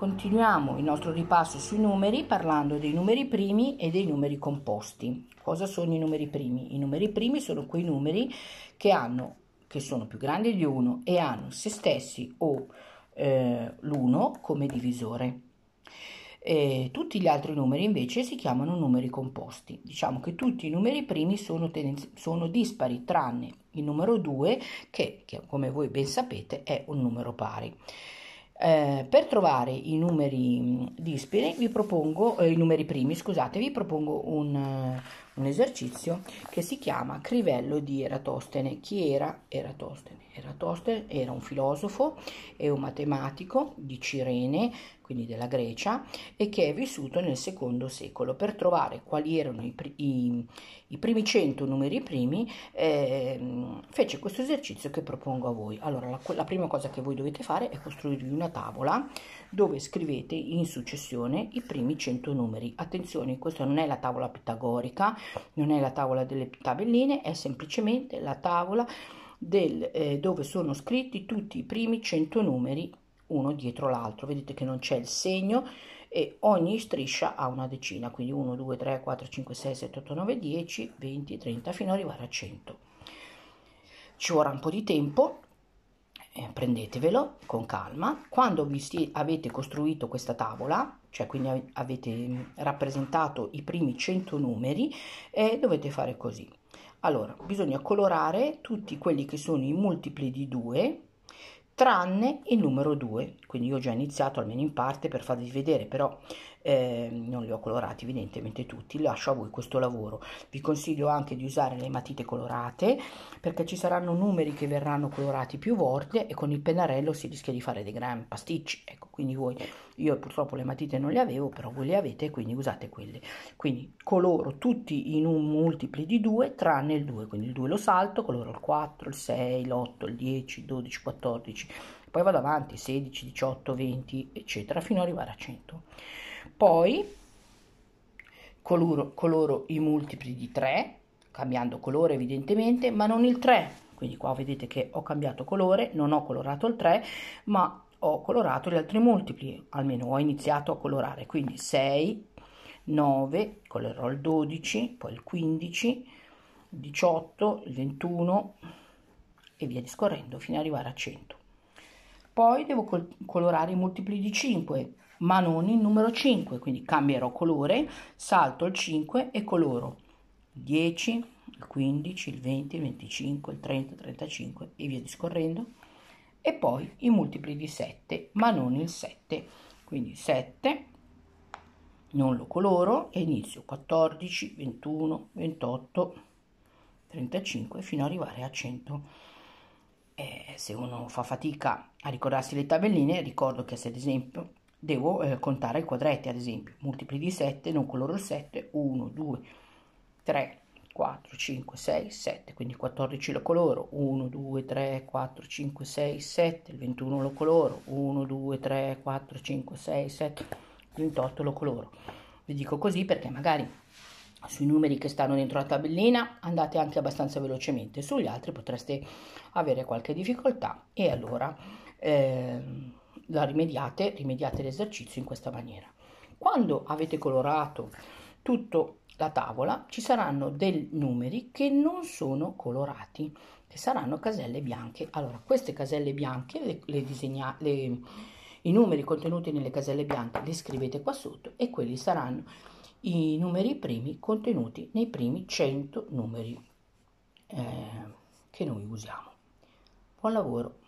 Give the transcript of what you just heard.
Continuiamo il nostro ripasso sui numeri parlando dei numeri primi e dei numeri composti. Cosa sono i numeri primi? I numeri primi sono quei numeri che, hanno, che sono più grandi di 1 e hanno se stessi o eh, l'1 come divisore. E tutti gli altri numeri invece si chiamano numeri composti. Diciamo che tutti i numeri primi sono, tendenzi- sono dispari tranne il numero 2 che, che come voi ben sapete è un numero pari. Eh, per trovare i numeri mm, dispari vi propongo, eh, i numeri primi, scusate, vi propongo un, eh, un esercizio che si chiama Crivello di Eratostene. Chi era Eratostene? Eratostene era un filosofo e un matematico di Cirene, quindi della Grecia, e che è vissuto nel secondo secolo. Per trovare quali erano i, i, i primi cento numeri primi, eh, fece questo esercizio che propongo a voi. Allora, la, la prima cosa che voi dovete fare è costruirvi una tavola dove scrivete in successione i primi cento numeri. Attenzione, questa non è la tavola pitagorica, non è la tavola delle tabelline, è semplicemente la tavola del, eh, dove sono scritti tutti i primi 100 numeri uno dietro l'altro. Vedete che non c'è il segno e ogni striscia ha una decina, quindi 1, 2, 3, 4, 5, 6, 7, 8, 9, 10, 20, 30 fino ad arrivare a 100. Ci vorrà un po' di tempo eh, prendetevelo con calma. Quando vi avete costruito questa tavola, cioè quindi avete mm, rappresentato i primi 100 numeri, eh, dovete fare così. Allora, bisogna colorare tutti quelli che sono i multipli di 2 tranne il numero 2, quindi io ho già iniziato almeno in parte per farvi vedere, però eh, non li ho colorati evidentemente tutti, lascio a voi questo lavoro. Vi consiglio anche di usare le matite colorate perché ci saranno numeri che verranno colorati più volte e con il pennarello si rischia di fare dei grandi pasticci, ecco, quindi voi, io purtroppo le matite non le avevo, però voi le avete, quindi usate quelle. Quindi coloro tutti in un multiple di 2 tranne il 2, quindi il 2 lo salto, coloro il 4, il 6, l'8, il 10, il 12, 14, poi vado avanti 16, 18, 20, eccetera, fino ad arrivare a 100. Poi coloro, coloro i multipli di 3, cambiando colore evidentemente, ma non il 3. Quindi qua vedete che ho cambiato colore, non ho colorato il 3, ma ho colorato gli altri multipli, almeno ho iniziato a colorare. Quindi 6, 9, colorerò il 12, poi il 15, il 18, il 21 e via discorrendo fino ad arrivare a 100. Poi devo col- colorare i multipli di 5, ma non il numero 5, quindi cambierò colore, salto il 5 e coloro 10, il 15, il 20, il 25, il 30, il 35 e via discorrendo. E poi i multipli di 7, ma non il 7. Quindi 7 non lo coloro e inizio 14, 21, 28, 35 fino ad arrivare a 100 eh, se uno fa fatica a ricordarsi le tabelline, ricordo che se ad esempio devo eh, contare i quadretti, ad esempio, multipli di 7, non coloro il 7, 1, 2, 3, 4, 5, 6, 7, quindi 14 lo coloro, 1, 2, 3, 4, 5, 6, 7, il 21 lo coloro, 1, 2, 3, 4, 5, 6, 7, il 28 lo coloro. Vi dico così perché magari sui numeri che stanno dentro la tabellina andate anche abbastanza velocemente, sugli altri potreste avere qualche difficoltà e allora eh, la rimediate, rimediate l'esercizio in questa maniera. Quando avete colorato tutta la tavola ci saranno dei numeri che non sono colorati, che saranno caselle bianche. Allora queste caselle bianche le, le disegnate, i numeri contenuti nelle caselle bianche li scrivete qua sotto e quelli saranno i numeri primi contenuti nei primi 100 numeri eh, che noi usiamo. Buon lavoro!